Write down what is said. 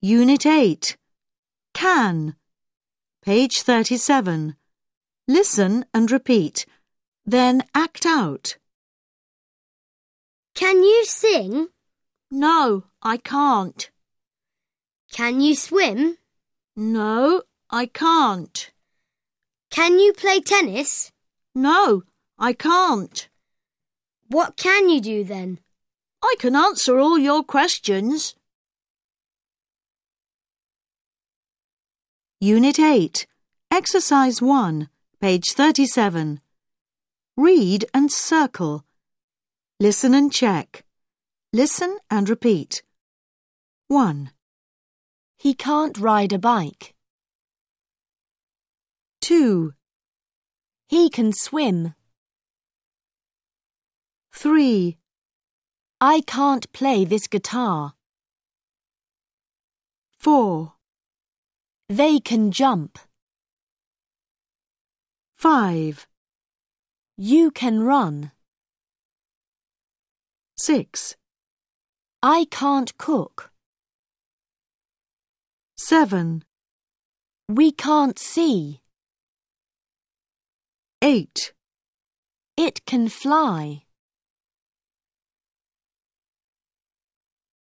Unit 8. Can. Page 37. Listen and repeat. Then act out. Can you sing? No, I can't. Can you swim? No, I can't. Can you play tennis? No, I can't. What can you do then? I can answer all your questions. Unit 8, Exercise 1, page 37. Read and circle. Listen and check. Listen and repeat. 1. He can't ride a bike. 2. He can swim. 3. I can't play this guitar. 4. They can jump. 5. You can run. 6. I can't cook. 7. We can't see. 8. It can fly.